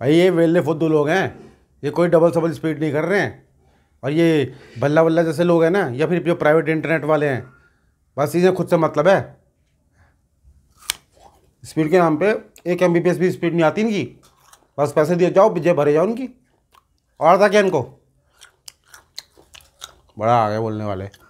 भाई ये वेल्ले फुद्दू लोग हैं ये कोई डबल सबल स्पीड नहीं कर रहे हैं और ये बल्ला बल्ला जैसे लोग हैं ना या फिर जो प्राइवेट इंटरनेट वाले हैं बस इसे खुद से मतलब है स्पीड के नाम पे एक एम भी स्पीड नहीं आती इनकी बस पैसे दिए जाओ जेब भरे जाओ उनकी और था क्या इनको बड़ा आ बोलने वाले